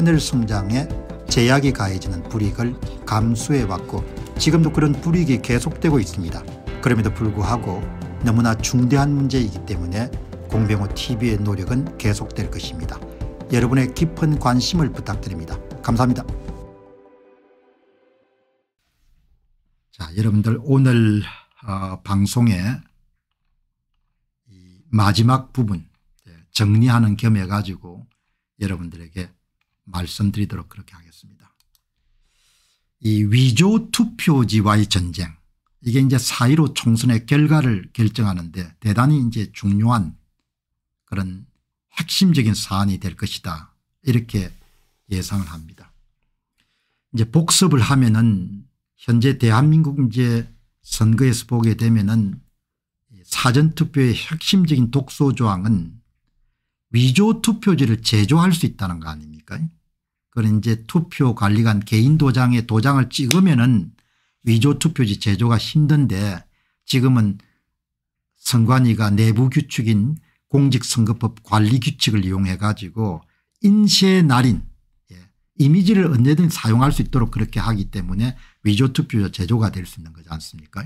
하늘 성장에 제약이 가해지는 불이익을 감수해왔고 지금도 그런 불이익이 계속되고 있습니다. 그럼에도 불구하고 너무나 중대한 문제이기 때문에 공병호 TV의 노력은 계속될 것입니다. 여러분의 깊은 관심을 부탁드립니다. 감사합니다. 자, 여러분들 오늘 어, 방송의 마지막 부분 예, 정리하는 겸해 가지고 여러분들에게 말씀드리도록 그렇게 하겠습니다. 이 위조 투표지와의 전쟁 이게 이제 4.15 총선의 결과를 결정하는데 대단히 이제 중요한 그런 핵심적인 사안이 될 것이다 이렇게 예상을 합니다. 이제 복습을 하면은 현재 대한민국 이제 선거에서 보게 되면은 사전투표의 핵심적인 독소 조항은 위조 투표지를 제조할 수 있다는 거 아닙니까? 그런 이제 투표 관리관 개인 도장에 도장을 찍으면은 위조 투표지 제조가 힘든데 지금은 선관위가 내부 규칙인 공직선거법 관리 규칙을 이용해 가지고 인쇄 날인 예, 이미지를 언제든 사용할 수 있도록 그렇게 하기 때문에 위조 투표자 제조가 될 수 있는 거지 않습니까?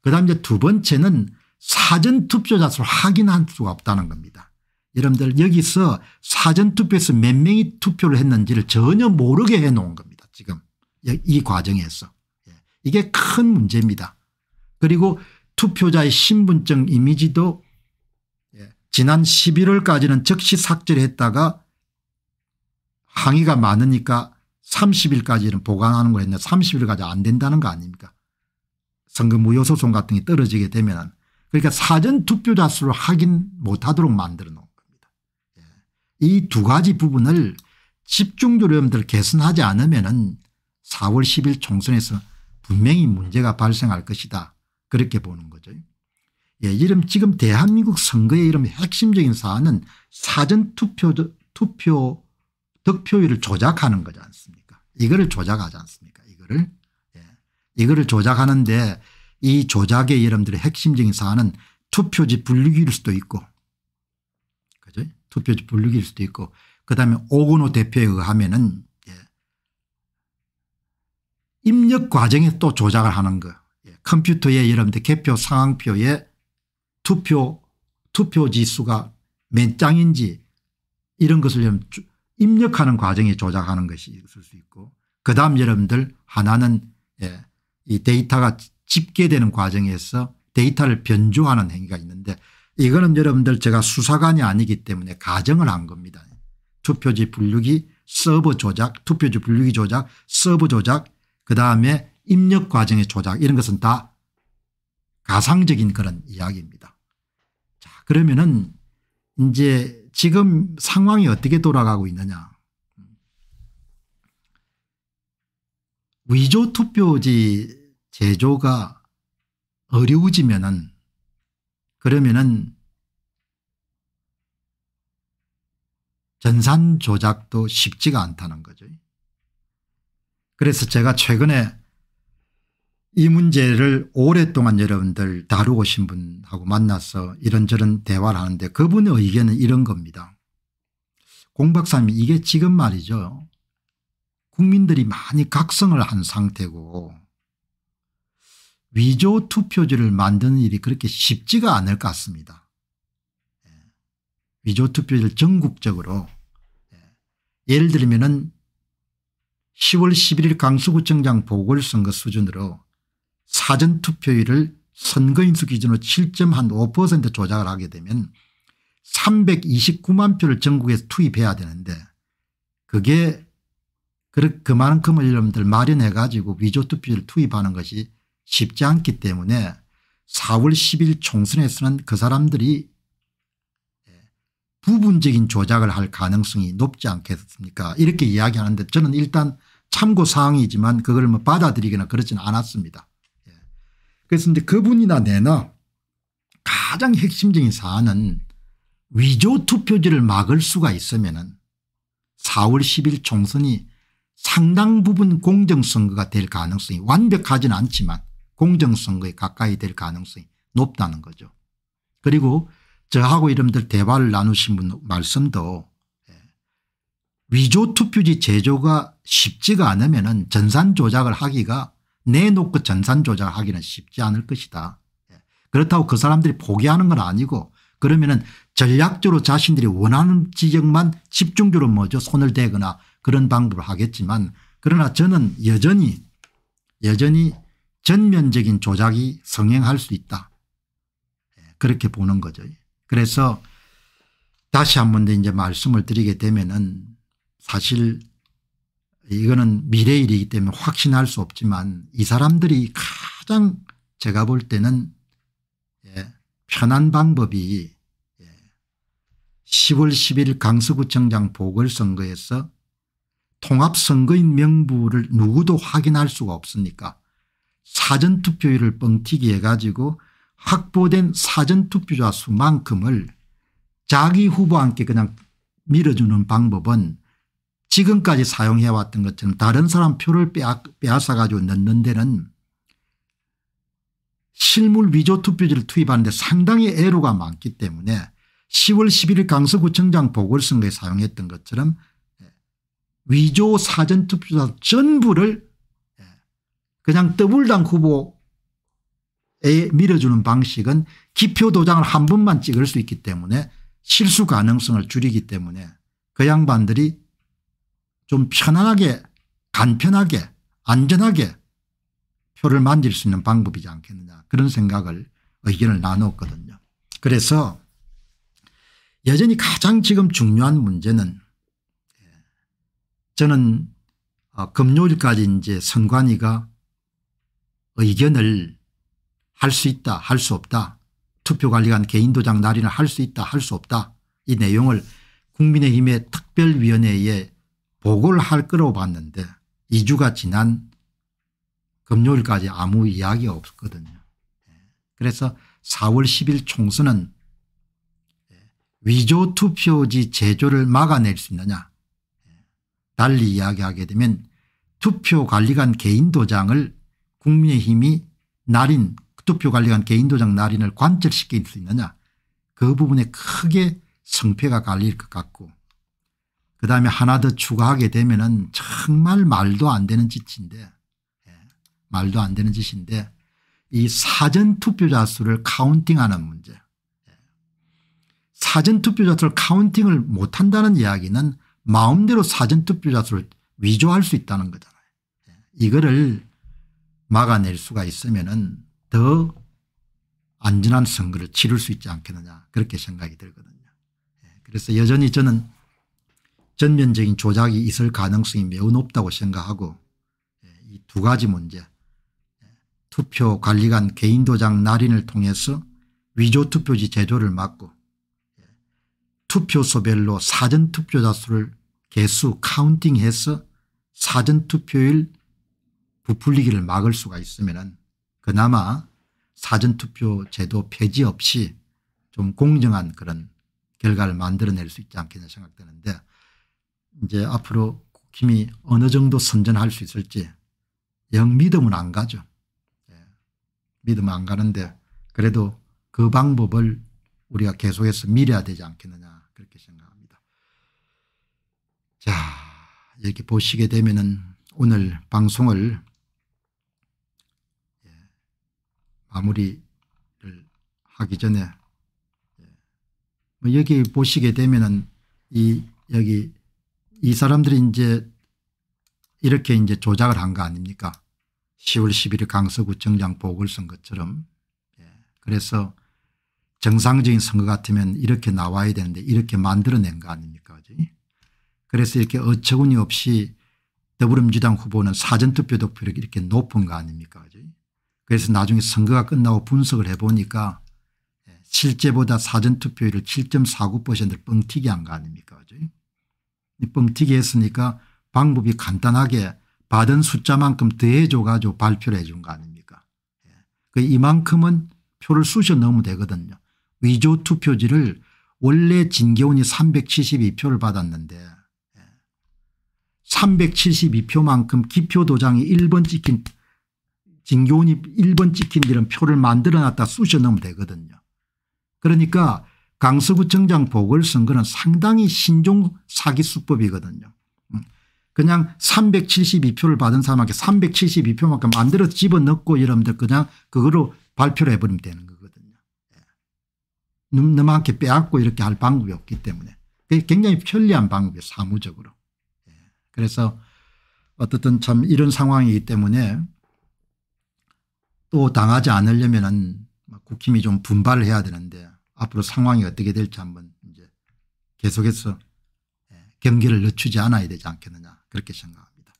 그다음 이제 두 번째는 사전 투표자 수를 확인할 수가 없다는 겁니다. 여러분들 여기서 사전투표에서 몇 명이 투표를 했는지를 전혀 모르게 해놓은 겁니다. 지금 예, 이 과정에서. 예, 이게 큰 문제입니다. 그리고 투표자의 신분증 이미지도 예, 지난 11월까지는 즉시 삭제를 했다가 항의가 많으니까 30일까지는 보관하는 걸 했는데 30일까지 안 된다는 거 아닙니까 선거 무효소송 같은 게 떨어지게 되면 그러니까 사전투표자 수를 확인 못하도록 만들어 놓은 이두 가지 부분을 집중적으로 여러분들 개선하지 않으면 은 4월 10일 총선에서 분명히 문제가 발생할 것이다. 그렇게 보는 거죠. 예, 이름 지금 대한민국 선거의 이름 핵심적인 사안은 사전투표 투표 득표율을 조작하는 거지 않습니까 이거를 조작하지 않습니까 이거를 예. 이거를 조작하는데 이 조작의 여러분들의 핵심적인 사안은 투표지 분리기일 수도 있고 투표지 불리기일 수도 있고 그다음에 오건호 대표에 의하면은 입력 과정에 또 조작을 하는 거. 예, 컴퓨터에 여러분들 개표 상황표에 투표 투표지 수가 몇 장인지 이런 것을 입력하는 과정에 조작하는 것이 있을 수 있고 그다음 여러분들 하나는 예, 이 데이터가 집계되는 과정에서 데이터를 변조하는 행위가 있는데 이거는 여러분들 제가 수사관이 아니기 때문에 가정을 한 겁니다. 투표지 분류기 서버 조작 투표지 분류기 조작 서버 조작 그다음에 입력 과정의 조작 이런 것은 다 가상적인 그런 이야기입니다. 자 그러면은 이제 지금 상황이 어떻게 돌아가고 있느냐 위조 투표지 제조가 어려워지면은 그러면은 전산 조작도 쉽지가 않다는 거죠. 그래서 제가 최근에 이 문제를 오랫동안 여러분들 다루고 오신 분하고 만나서 이런저런 대화를 하는데 그분의 의견은 이런 겁니다. 공 박사님 이게 지금 말이죠. 국민들이 많이 각성을 한 상태고 위조 투표지를 만드는 일이 그렇게 쉽지가 않을 것 같습니다. 예. 위조 투표지를 전국적으로 예. 예를 들면 은 10월 11일 강서구청장 보궐선거 수준으로 사전투표율을 선거인수 기준으로 7.5% 조작을 하게 되면 329만 표를 전국에서 투입해야 되는데 그게 그만큼을 여러분들 마련해 가지고 위조투표를 투입하는 것이 쉽지 않기 때문에 4월 10일 총선에서는 그 사람들이 예, 부분적인 조작을 할 가능성이 높지 않겠습니까 이렇게 이야기하는데 저는 일단 참고사항이지만 그걸 뭐 받아들이거나 그러진 않았습니다. 예. 그래서 이제 그분이나 내나 가장 핵심적인 사안은 위조 투표지를 막을 수가 있으면 4월 10일 총선이 상당 부분 공정선거가 될 가능성이 완벽하진 않지만 공정선거에 가까이 될 가능성이 높다는 거죠. 그리고 저하고 이름들 대화를 나누신 분 말씀도 예, 위조 투표지 제조가 쉽지가 않으면 전산 조작을 하기가 내놓고 전산 조작하기는 을 쉽지 않을 것이다. 예, 그렇다고 그 사람들이 포기하는 건 아니고 그러면 은 전략적으로 자신들이 원하는 지역만 집중적으로 먼저 손을 대거나 그런 방법을 하겠지만 그러나 저는 여전히 여전히 전면적인 조작이 성행할 수 있다. 예, 그렇게 보는 거죠. 그래서 다시 한 번 더 이제 말씀을 드리게 되면은 사실 이거는 미래 일이기 때문에 확신할 수 없지만 이 사람들이 가장 제가 볼 때는 예, 편한 방법이 예, 10월 10일 강서구청장 보궐선거에서 통합선거인 명부를 누구도 확인할 수가 없으니까 사전투표율을 뻥튀기 해가지고 확보된 사전투표자 수만큼을 자기 후보한테 그냥 밀어주는 방법은 지금까지 사용해왔던 것처럼 다른 사람 표를 빼앗아 가지고 넣는 데는 실물 위조 투표지를 투입하는데 상당히 애로가 많기 때문에 10월 11일 강서구청장 보궐선거에 사용했던 것처럼 위조 사전투표자 전부를 그냥 더블당 후보에 밀어주는 방식은 기표 도장을 한 번만 찍을 수 있기 때문에 실수 가능성을 줄이기 때문에 그 양반들이 좀 편안하게 간편하게 안전하게 표를 만질 수 있는 방법이지 않겠느냐 그런 생각을 의견을 나눴거든요. 그래서 여전히 가장 지금 중요한 문제는 예, 저는 어, 금요일까지 이제 선관위가 의견을 할 수 있다 할 수 없다 투표관리관 개인도장 날인을 할 수 있다 할 수 없다 이 내용을 국민의힘의 특별위원회에 보고를 할 거라고 봤는데 2주가 지난 금요일까지 아무 이야기가 없었거든요. 그래서 4월 10일 총선은 위조 투표지 제조를 막아낼 수 있느냐 달리 이야기하게 되면 투표관리관 개인도장을 국민의힘이 날인 투표 관리관 개인도장 날인을 관철시킬 수 있느냐 그 부분에 크게 성패가 갈릴 것 같고 그다음에 하나 더 추가하게 되면 은 정말 말도 안 되는 짓인데 예, 말도 안 되는 짓인데 이 사전투표자 수를 카운팅하는 문제 예. 사전투표자 수를 카운팅을 못한다는 이야기는 마음대로 사전투표자 수를 위조할 수 있다는 거잖아요. 예. 이거를 막아낼 수가 있으면 더 안전한 선거를 치를 수 있지 않겠느냐 그렇게 생각이 들거든요. 예, 그래서 여전히 저는 전면적인 조작이 있을 가능성이 매우 높다고 생각하고 예, 이두 가지 문제 예, 투표 관리관 개인 도장 날인을 통해서 위조 투표지 제조를 막고 투표소별로 사전투표자 수를 개수 카운팅해서 사전투표일 부풀리기를 막을 수가 있으면 그나마 사전투표 제도 폐지 없이 좀 공정한 그런 결과를 만들어낼 수 있지 않겠냐 생각되는데 이제 앞으로 국힘이 어느 정도 선전할 수 있을지 영 믿음은 안 가죠. 예. 믿음은 안 가는데 그래도 그 방법을 우리가 계속해서 밀어야 되지 않겠느냐 그렇게 생각합니다. 자 이렇게 보시게 되면은 오늘 방송을 마무리를 하기 전에 예, 뭐 여기 보시게 되면은 이 여기 이 사람들이 이제 이렇게 이제 조작을 한 거 아닙니까? 10월 11일 강서구청장 보궐선거처럼 예, 그래서 정상적인 선거 같으면 이렇게 나와야 되는데 이렇게 만들어낸 거 아닙니까? 그래서 이렇게 어처구니 없이 더불어민주당 후보는 사전투표 득표력이 이렇게 높은 거 아닙니까? 그래서 나중에 선거가 끝나고 분석을 해보니까 예, 실제보다 사전투표율을 7.49% 뻥튀기 한거 아닙니까 그죠? 뻥튀기 했으니까 방법이 간단하게 받은 숫자만큼 더해줘 가지고 발표를 해준 거 아닙니까 예. 그 이만큼은 표를 쑤셔 넣으면 되거든요. 위조 투표지를 원래 진계원이 372표를 받았는데 372표만큼 예, 기표 도장이 1번 찍힌 진교훈이 1번 찍힌 이런 표를 만들어 놨다 쑤셔 넣으면 되거든요. 그러니까 강서구청장 보궐선거는 상당히 신종 사기 수법이거든요. 그냥 372표를 받은 사람에게 372표만큼 만들어 서 집어넣고 여러분들 그냥 그거로 발표를 해버리면 되는 거거든요. 너만큼 예. 빼앗고 이렇게 할 방법이 없기 때문에 굉장히 편리한 방법이에요 사무적으로. 예. 그래서 어떻든 참 이런 상황이기 때문에 또 당하지 않으려면 국힘이 좀 분발을 해야 되는데 앞으로 상황이 어떻게 될지 한번 이제 계속해서 예, 경계를 늦추지 않아야 되지 않겠느냐 그렇게 생각합니다.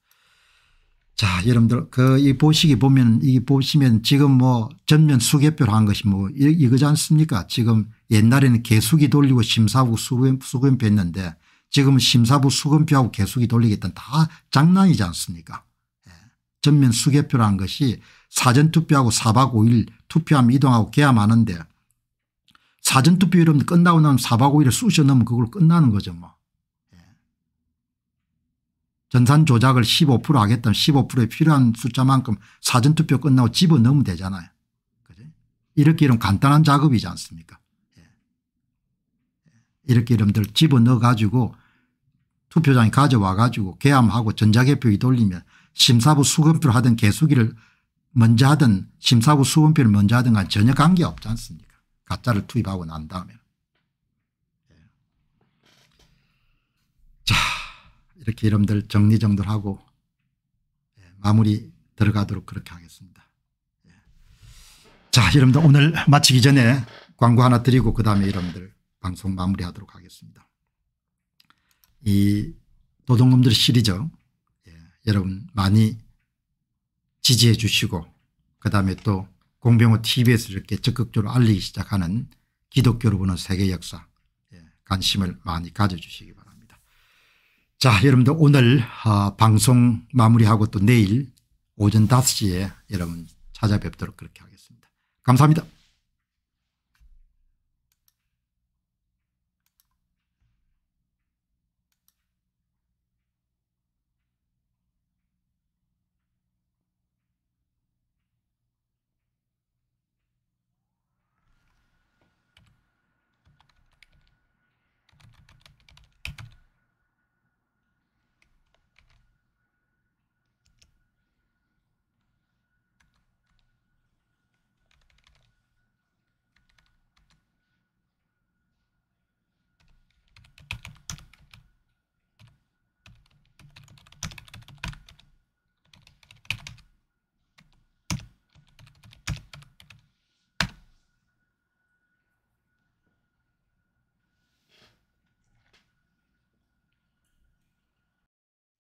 자 여러분들 그 이 보시기 보면 이 보시면 지금 뭐 전면 수개표를 한 것이 뭐 이거지 않습니까 지금 옛날에는 개수기 돌리고 심사부 수금, 표 했는데 지금 심사부 수금표하고 개수기 돌리겠다는 다 장난이지 않습니까 예. 전면 수개표라는 것이 사전투표하고 4박 5일 투표하면 이동하고 개함하는데 사전투표 이름 끝나고 나면 4박 5일에 쑤셔 넣으면 그걸 끝나는 거죠 뭐. 예. 전산 조작을 15% 하겠다면 15%에 필요한 숫자만큼 사전투표 끝나고 집어넣으면 되잖아요. 그래? 이렇게 이런 간단한 작업이지 않습니까 예. 예. 이렇게 이름들 집어넣어 가지고 투표장에 가져와 가지고 개함하고 전자개표기 돌리면 심사부 수검표를 하던 개수기를 먼저 하든 심사구 수험필를 먼저 하든 간 전혀 관계없지 않습니까 가짜를 투입하고 난 다음에 예. 자 이렇게 여러분들 정리정돈하고 예, 마무리 들어가도록 그렇게 하겠습니다. 예. 자 여러분들 오늘 마치기 전에 광고 하나 드리고 그다음에 여러분들 방송 마무리하도록 하겠습니다. 이 노동놈들 시리죠 예, 여러분 많이 지지해 주시고 그다음에 또 공병호 tv에서 이렇게 적극적으로 알리기 시작하는 기독교로 보는 세계 역사 예, 관심을 많이 가져주시기 바랍니다. 자 여러분들 오늘 아, 방송 마무리하고 또 내일 오전 5시에 여러분 찾아뵙도록 그렇게 하겠습니다. 감사합니다.